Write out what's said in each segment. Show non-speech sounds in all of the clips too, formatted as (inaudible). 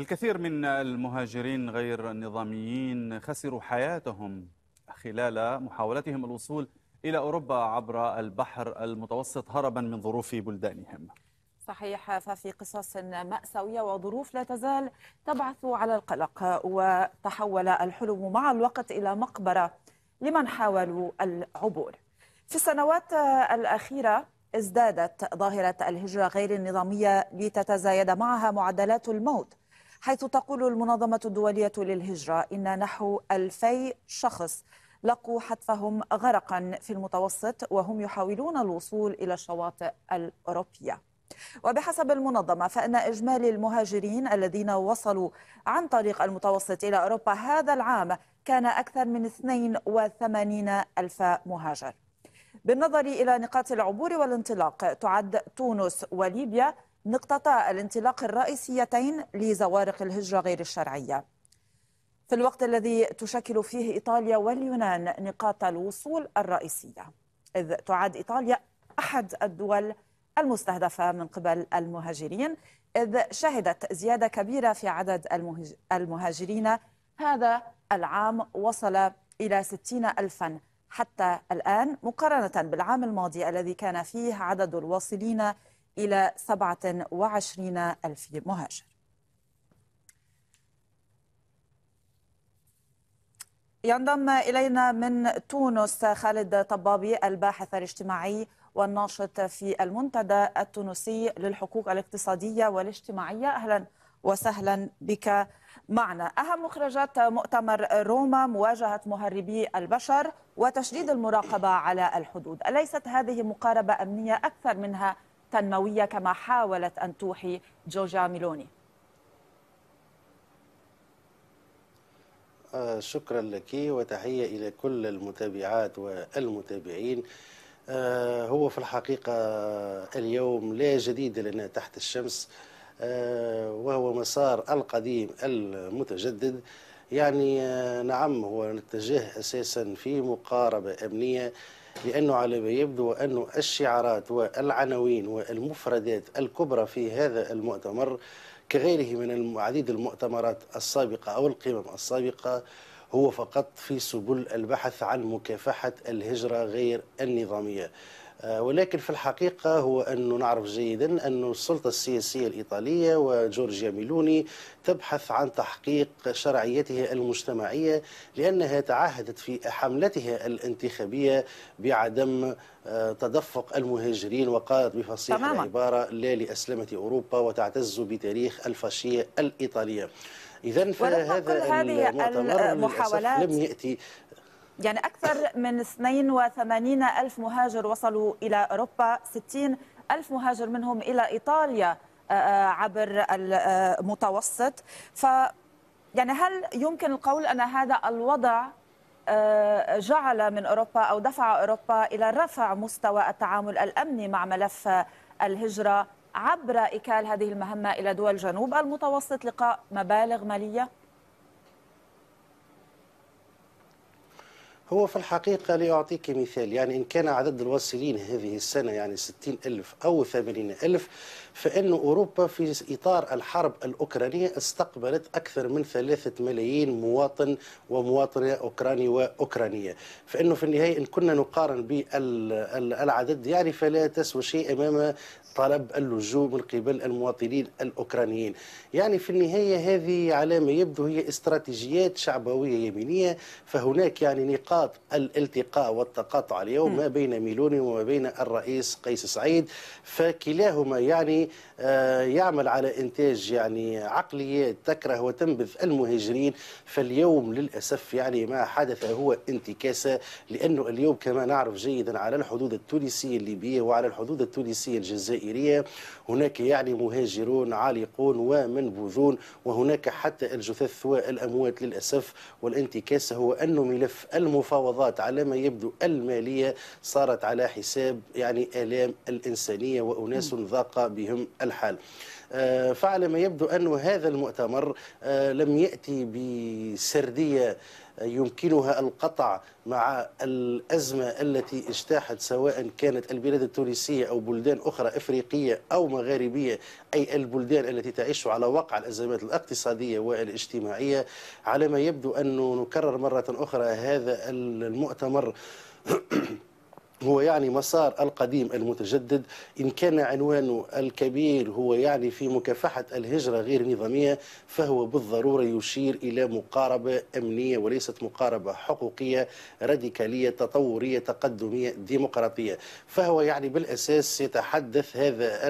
الكثير من المهاجرين غير النظاميين خسروا حياتهم خلال محاولتهم الوصول إلى أوروبا عبر البحر المتوسط هربا من ظروف بلدانهم صحيح ففي قصص مأساوية وظروف لا تزال تبعث على القلق وتحول الحلم مع الوقت إلى مقبرة لمن حاولوا العبور في السنوات الأخيرة ازدادت ظاهرة الهجرة غير النظامية لتتزايد معها معدلات الموت حيث تقول المنظمة الدولية للهجرة إن نحو 2000 شخص لقوا حتفهم غرقا في المتوسط وهم يحاولون الوصول إلى الشواطئ الأوروبية وبحسب المنظمة فإن إجمالي المهاجرين الذين وصلوا عن طريق المتوسط إلى أوروبا هذا العام كان أكثر من 82 ألف مهاجر بالنظر إلى نقاط العبور والانطلاق تعد تونس وليبيا نقطتا الانطلاق الرئيسيتين لزوارق الهجرة غير الشرعية في الوقت الذي تشكل فيه إيطاليا واليونان نقاط الوصول الرئيسية إذ تعد إيطاليا أحد الدول المستهدفة من قبل المهاجرين إذ شهدت زيادة كبيرة في عدد المهاجرين هذا العام وصل إلى 60 ألفا حتى الآن مقارنة بالعام الماضي الذي كان فيه عدد الواصلين إلى 27 ألف مهاجر ينضم إلينا من تونس خالد طبابي الباحث الاجتماعي والناشط في المنتدى التونسي للحقوق الاقتصادية والاجتماعية أهلا وسهلا بك معنا أهم مخرجات مؤتمر روما مواجهة مهربي البشر وتشديد المراقبة على الحدود أليست هذه مقاربة أمنية أكثر منها تنموية كما حاولت أن توحي جورجا ميلوني آه، شكرا لك وتحية إلى كل المتابعات والمتابعين آه، هو في الحقيقة اليوم لا جديد لنا تحت الشمس آه، وهو مسار القديم المتجدد يعني آه، نعم هو نتجه أساسا في مقاربة أمنية لأنه على ما يبدو أن الشعارات والعناوين والمفردات الكبرى في هذا المؤتمر كغيره من عديد المؤتمرات السابقة أو القمم السابقة هو فقط في سبل البحث عن مكافحة الهجرة غير النظامية آه، ولكن في الحقيقة هو أنه نعرف جيدا أن السلطة السياسية الإيطالية وجورجيا ميلوني تبحث عن تحقيق شرعيتها المجتمعية لأنها تعهدت في حملتها الانتخابية بعدم آه، تدفق المهاجرين وقالت بفصيح تماما. العبارة لا لأسلمة أوروبا وتعتز بتاريخ الفاشية الإيطالية إذا فهذا المؤتمر للأسف لم يأتي يعني أكثر من 82 ألف مهاجر وصلوا إلى أوروبا 60 ألف مهاجر منهم إلى إيطاليا آه، آه، عبر المتوسط ف يعني هل يمكن القول أن هذا الوضع آه، جعل من أوروبا أو دفع أوروبا إلى رفع مستوى التعامل الأمني مع ملف الهجرة عبر إكال هذه المهمة إلى دول جنوب المتوسط لقاء مبالغ مالية؟ هو في الحقيقة ليعطيك مثال يعني إن كان عدد الواصلين هذه السنة يعني 60 ألف أو 80 ألف فإن أوروبا في إطار الحرب الأوكرانية استقبلت أكثر من ثلاثة ملايين مواطن ومواطنة أوكراني وأوكرانية فإنه في النهاية إن كنا نقارن بالعدد يعني فلا تسوى شيء أمام طلب اللجوء من قبل المواطنين الأوكرانيين يعني في النهاية هذه على ما يبدو هي استراتيجيات شعبوية يمينية فهناك يعني نقاط الالتقاء والتقاطع اليوم ما بين ميلوني وما بين الرئيس قيس سعيد فكلاهما يعني آه، يعمل على إنتاج يعني عقليات تكره وتنبذ المهاجرين فاليوم للأسف يعني ما حدث هو انتكاسة لأنه اليوم كما نعرف جيدا على الحدود التونسية الليبية وعلى الحدود التونسية الجزائرية هناك يعني مهاجرون عالقون ومنبوذون وهناك حتى الجثث والأموات للأسف والانتكاسة هو أنه ملف المفاوضات على ما يبدو المالية صارت على حساب يعني آلام الإنسانية وأناس ذاق بهم بهم الحال آه، فعلى ما يبدو أن هذا المؤتمر آه، لم يأتي بسردية آه، يمكنها القطع مع الأزمة التي اجتاحت سواء كانت البلاد التونسية أو بلدان أخرى إفريقية أو مغاربية أي البلدان التي تعيش على وقع الأزمات الاقتصادية والاجتماعية على ما يبدو أنه نكرر مرة أخرى هذا المؤتمر (clears throat) هو يعني مسار القديم المتجدد إن كان عنوانه الكبير هو يعني في مكافحة الهجرة غير النظامية فهو بالضرورة يشير إلى مقاربة أمنية وليست مقاربة حقوقية راديكالية تطورية تقدمية ديمقراطية فهو يعني بالأساس يتحدث هذا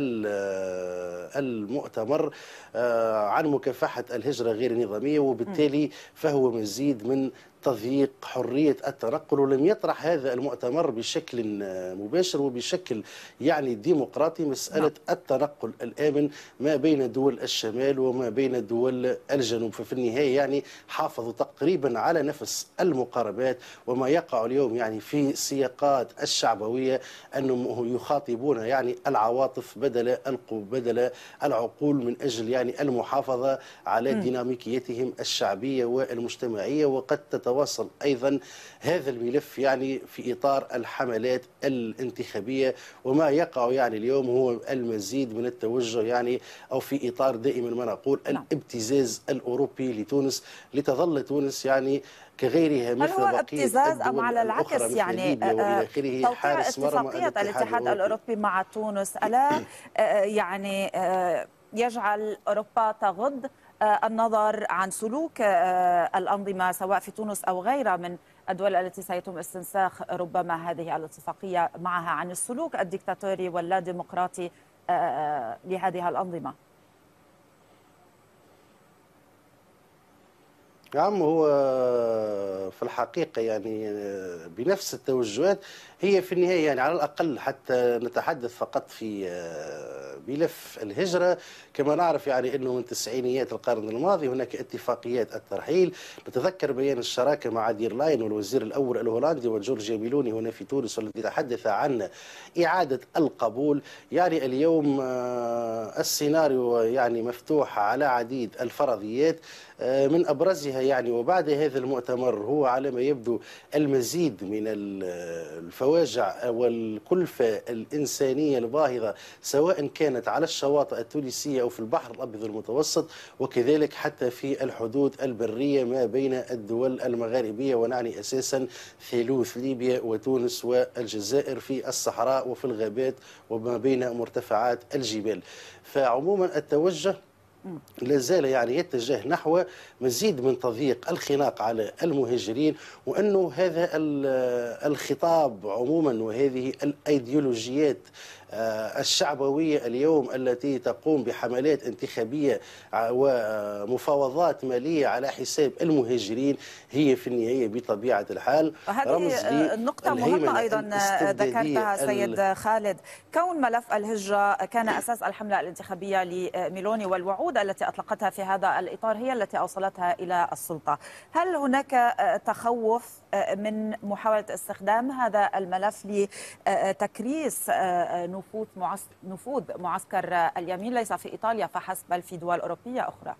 المؤتمر آه، عن مكافحة الهجرة غير النظامية وبالتالي فهو مزيد من تضييق حرية التنقل ولم يطرح هذا المؤتمر بشكل آه، مباشر وبشكل يعني ديمقراطي مسألة نعم. التنقل الآمن ما بين دول الشمال وما بين دول الجنوب ففي النهاية يعني حافظوا تقريبا على نفس المقاربات وما يقع اليوم يعني في سياقات الشعبوية أنهم يخاطبون يعني العواطف بدل بدل العقول من أجل يعني المحافظة على ديناميكيتهم الشعبية والمجتمعية وقد تت يتواصل أيضا هذا الملف يعني في إطار الحملات الانتخابية وما يقع يعني اليوم هو المزيد من التوجه يعني أو في إطار دائما ما نقول نعم. الابتزاز الأوروبي لتونس لتظل تونس يعني كغيرها مثل هل هو ابتزاز ام على العكس يعني آه، آه، توقيع اتفاقيه الاتحاد الاوروبي مع تونس الا آه، يعني يجعل اوروبا تغض آه، النظر عن سلوك آه، الأنظمة سواء في تونس أو غيرها من الدول التي سيتم استنساخ ربما هذه الاتفاقية معها عن السلوك الدكتاتوري واللا ديمقراطي آه، لهذه الأنظمة نعم هو في الحقيقة يعني بنفس التوجهات هي في النهايه يعني على الاقل حتى نتحدث فقط في ملف آه، الهجره كما نعرف يعني انه من تسعينيات القرن الماضي هناك اتفاقيات الترحيل نتذكر بيان الشراكه مع دير لاين والوزير الاول الهولندي وجورجيا ميلوني هنا في تونس والذي تحدث عن اعاده القبول يعني اليوم آه، السيناريو يعني مفتوح على عديد الفرضيات آه، من ابرزها يعني وبعد هذا المؤتمر هو على ما يبدو المزيد من الفوائد الحواجع والكلفة الإنسانية الباهظة سواء كانت على الشواطئ التونسية أو في البحر الأبيض المتوسط وكذلك حتى في الحدود البرية ما بين الدول المغاربية ونعني أساسا ثلوث ليبيا وتونس والجزائر في الصحراء وفي الغابات وما بين مرتفعات الجبال فعموما التوجه لازال يعني يتجه نحو مزيد من تضييق الخناق على المهاجرين وأنه هذا الخطاب عموما وهذه الأيديولوجيات آه، الشعبوية اليوم التي تقوم بحملات انتخابية ومفاوضات مالية على حساب المهاجرين هي في النهاية بطبيعة الحال رمز النقطة آه، مهمة أيضا آه، ذكرتها سيد خالد كون ملف الهجرة كان أساس الحملة الانتخابية لميلوني والوعود التي أطلقتها في هذا الإطار هي التي أوصلتها إلى السلطة هل هناك تخوف من محاولة استخدام هذا الملف لتكريس نوع نفوذ نفوذ معسكر اليمين ليس في ايطاليا فحسب بل في دول اوروبيه اخرى.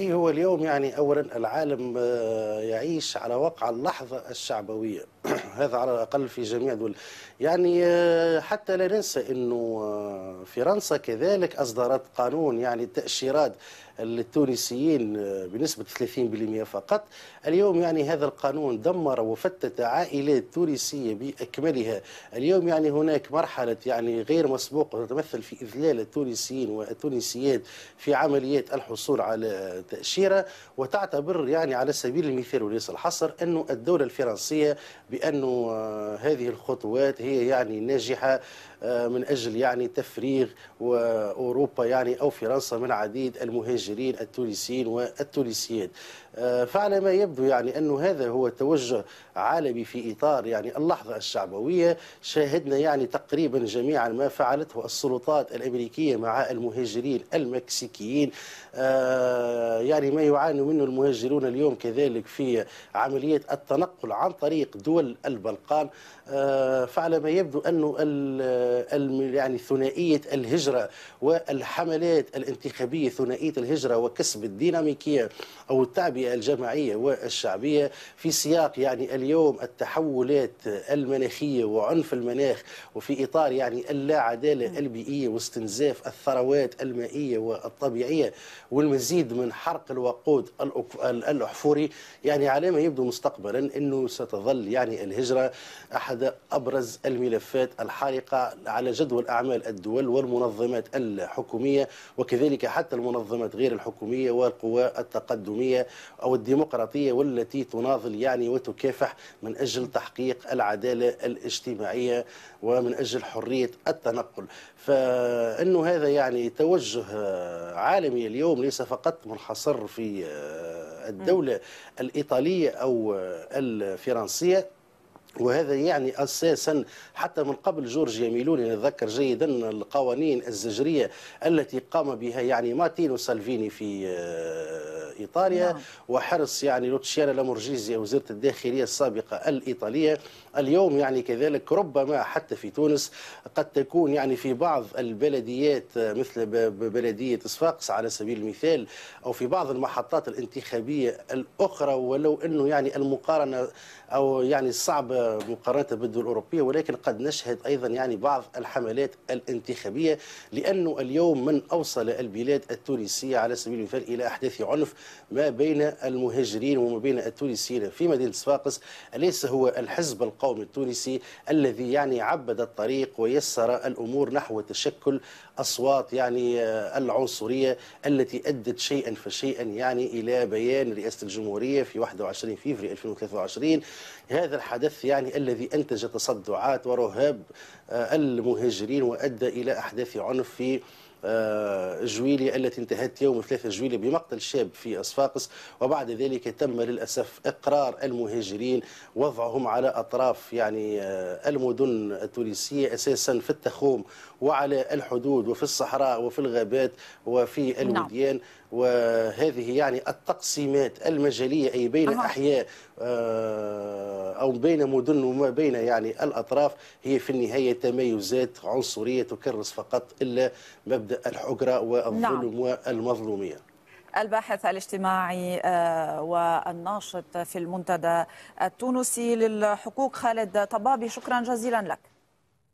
اي هو اليوم يعني اولا العالم آه، يعيش على وقع اللحظه الشعبويه (clears throat) هذا على الأقل في جميع دول يعني آه، حتى لا ننسى أنه آه، فرنسا كذلك أصدرت قانون يعني التأشيرات للتونسيين آه، بنسبة 30% فقط اليوم يعني هذا القانون دمر وفتت عائلات تونسية بأكملها اليوم يعني هناك مرحلة يعني غير مسبوقة تتمثل في إذلال التونسيين والتونسيات في عمليات الحصول على تأشيرة وتعتبر يعني على سبيل المثال وليس الحصر أنه الدولة الفرنسية بأن آه، هذه الخطوات هي يعني ناجحة آه، من أجل يعني تفريغ اوروبا يعني أو فرنسا من عديد المهاجرين التونسيين والتونسيات آه، فعلى ما يبدو يعني أنه هذا هو توجه عالمي في إطار يعني اللحظة الشعبوية شاهدنا يعني تقريبا جميعا ما فعلته السلطات الأمريكية مع المهاجرين المكسيكيين آه، يعني ما يعاني منه المهاجرون اليوم كذلك في عملية التنقل عن طريق دول البلقان فعلى ما يبدو أنه آه، يعني ثنائية الهجرة والحملات الانتخابية ثنائية الهجرة وكسب الديناميكية أو التعبئة الجماعية والشعبية في سياق يعني اليوم التحولات المناخية وعنف المناخ وفي إطار يعني اللا عدالة البيئية واستنزاف الثروات المائية والطبيعية والمزيد من حرق الوقود الأحفوري يعني على ما يبدو مستقبلا أنه ستظل يعني الهجرة أحد أبرز الملفات الحارقة على جدول أعمال الدول والمنظمات الحكومية وكذلك حتى المنظمات غير الحكومية والقوى التقدمية أو الديمقراطية والتي تناضل يعني وتكافح من أجل تحقيق العدالة الاجتماعية ومن أجل حرية التنقل فأنه هذا يعني توجه عالمي اليوم ليس فقط منحصر في الدولة الإيطالية أو الفرنسية وهذا يعني اساسا حتى من قبل جورج ميلوني نتذكر جيدا القوانين الزجريه التي قام بها يعني ماتينو سالفيني في آه، ايطاليا نعم. وحرص يعني لوتشيانا لامورجيزي وزيره الداخليه السابقه الايطاليه اليوم يعني كذلك ربما حتى في تونس قد تكون يعني في بعض البلديات آه، مثل بلديه صفاقس على سبيل المثال او في بعض المحطات الانتخابيه الاخرى ولو انه يعني المقارنه او يعني صعبه مقارنة بالدول الأوروبية ولكن قد نشهد أيضا يعني بعض الحملات الانتخابية لأنه اليوم من أوصل البلاد التونسية على سبيل المثال إلى أحداث عنف ما بين المهاجرين وما بين التونسيين في مدينة صفاقس أليس هو الحزب القومي التونسي الذي يعني عبد الطريق ويسر الأمور نحو تشكل أصوات يعني آه، العنصرية التي أدت شيئا فشيئا يعني إلى بيان رئاسة الجمهورية في 21 فيفري 2023 هذا الحدث يعني الذي أنتج تصدعات ورهاب آه، المهاجرين وأدى إلى أحداث عنف في جويلي التي انتهت يوم 3 جويلي بمقتل شاب في أصفاقس وبعد ذلك تم للأسف إقرار المهاجرين وضعهم على أطراف يعني آه، المدن التونسية أساسا في التخوم وعلى الحدود وفي الصحراء وفي الغابات وفي نعم. الوديان نعم. وهذه يعني التقسيمات المجالية أي بين أه. أحياء أو بين مدن وما بين يعني الأطراف هي في النهاية تميزات عنصرية تكرس فقط إلا مبدأ الحجرة والظلم نعم. والمظلومية الباحث الاجتماعي آه، والناشط في المنتدى التونسي للحقوق خالد طبابي شكرا جزيلا لك